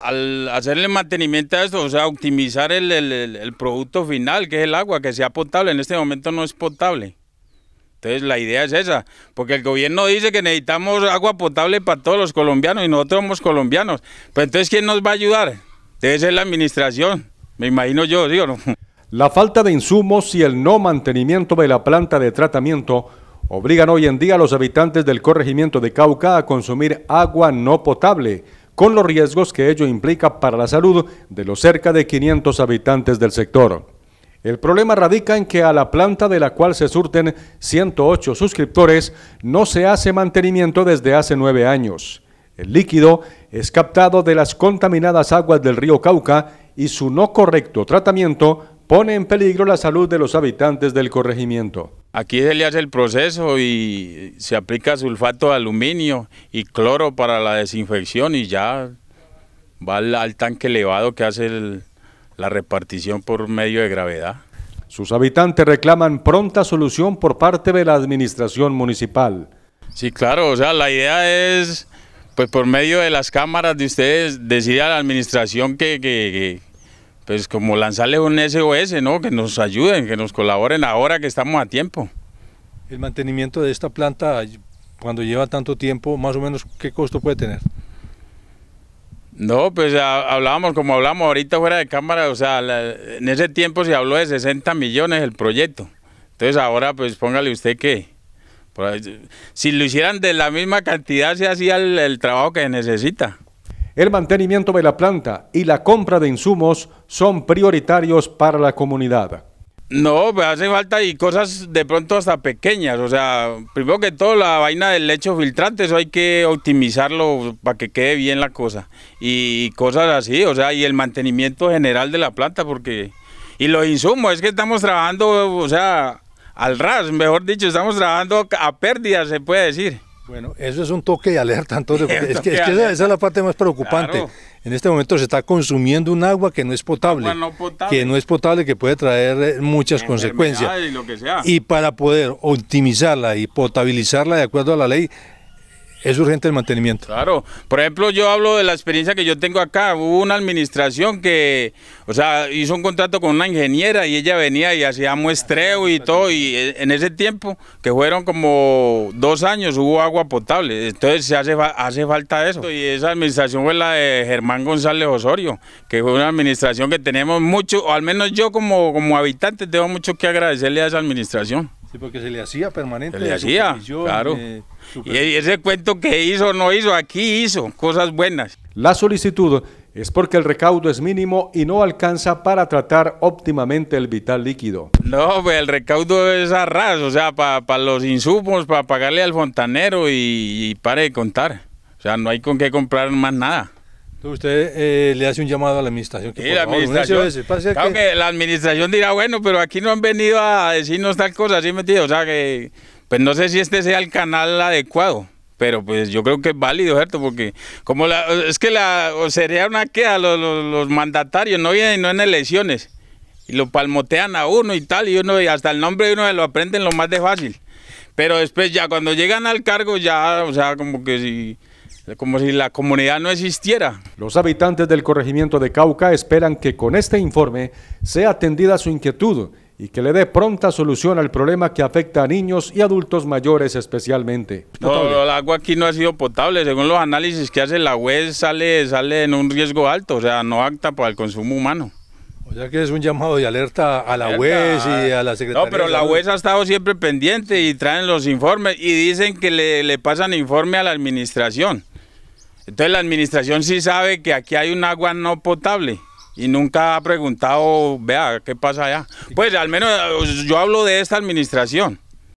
al hacerle mantenimiento a esto, o sea, optimizar el, producto final, que es el agua, que sea potable. En este momento no es potable. Entonces la idea es esa, porque el gobierno dice que necesitamos agua potable para todos los colombianos y nosotros somos colombianos. Pero entonces, ¿quién nos va a ayudar? Debe ser la administración, me imagino yo, digo, La falta de insumos y el no mantenimiento de la planta de tratamiento obligan hoy en día a los habitantes del corregimiento de Cauca a consumir agua no potable con los riesgos que ello implica para la salud de los cerca de 500 habitantes del sector. El problema radica en que a la planta de la cual se surten 108 suscriptores no se hace mantenimiento desde hace nueve años. El líquido es captado de las contaminadas aguas del río Cauca y su no correcto tratamiento pone en peligro la salud de los habitantes del corregimiento. Aquí se le hace el proceso y se aplica sulfato de aluminio y cloro para la desinfección y ya va al, tanque elevado que hace la repartición por medio de gravedad. Sus habitantes reclaman pronta solución por parte de la administración municipal. Sí, claro, o sea, la idea es, pues por medio de las cámaras de ustedes, decir a la administración que, que pues como lanzarle un SOS, ¿no? Que nos ayuden, que nos colaboren ahora que estamos a tiempo. El mantenimiento de esta planta, cuando lleva tanto tiempo, más o menos, ¿qué costo puede tener? No, pues hablábamos, como hablamos ahorita fuera de cámara, o sea, en ese tiempo se habló de 60 millones el proyecto. Entonces ahora, pues póngale usted que, si lo hicieran de la misma cantidad, se hacía el trabajo que necesita. El mantenimiento de la planta y la compra de insumos son prioritarios para la comunidad. No, pues hace falta y cosas de pronto hasta pequeñas, o sea, primero que todo la vaina del lecho filtrante, eso hay que optimizarlo para que quede bien la cosa, y cosas así, o sea, y el mantenimiento general de la planta, porque, y los insumos, es que estamos trabajando, o sea, al ras, mejor dicho, estamos trabajando a pérdidas, se puede decir. Bueno, eso es un toque de alerta, es que, esa, es la parte más preocupante. En este momento se está consumiendo un agua que no es potable, que no es potable, que puede traer eh, muchas consecuencias. y para poder optimizarla y potabilizarla de acuerdo a la ley, es urgente el mantenimiento. Claro, por ejemplo, yo hablo de la experiencia que yo tengo acá. Hubo una administración que, o sea, hizo un contrato con una ingeniera y ella venía y hacía muestreo y todo. Y e, en ese tiempo, que fueron como dos años, hubo agua potable. Entonces se hace, hace falta eso. Y esa administración fue la de Germán González Osorio, que fue una administración que tenemos mucho, o al menos yo como, como habitante tengo mucho que agradecerle a esa administración. Sí, porque se le hacía permanente. Se le hacía, claro. Eh, e, y ese cuento que hizo, no hizo, aquí hizo, cosas buenas. La solicitud es porque el recaudo es mínimo y no alcanza para tratar óptimamente el vital líquido. No, pues el recaudo es a ras, o sea, para los insumos, para pagarle al fontanero y, y para de contar. O sea, no hay con qué comprar más nada. Usted eh, le hace un llamado a la administración. Que sí, la administración. la administración dirá, bueno, pero aquí no han venido a decirnos tal cosa, así metido. O sea que, pues no sé si este sea el canal adecuado. Pero pues yo creo que es válido, ¿cierto? Porque como la, es que la, sería una queja, los, los, mandatarios no vienen no en elecciones. Y lo palmotean a uno y tal, y uno y hasta el nombre de uno lo aprenden lo más de fácil. Pero después ya cuando llegan al cargo ya, o sea, como que si como si la comunidad no existiera. Los habitantes del corregimiento de Cauca esperan que con este informe sea atendida su inquietud y que le dé pronta solución al problema que afecta a niños y adultos mayores especialmente. No, el agua aquí no ha sido potable, según los análisis que hace la web, sale, sale en un riesgo alto, o sea, no acta para el consumo humano. O sea que es un llamado de alerta a la UES y a la Secretaría. No, pero la UES ha estado siempre pendiente y traen los informes y dicen que le, le pasan informe a la administración. Entonces la administración sí sabe que aquí hay un agua no potable y nunca ha preguntado, vea, ¿qué pasa allá? Pues al menos yo hablo de esta administración.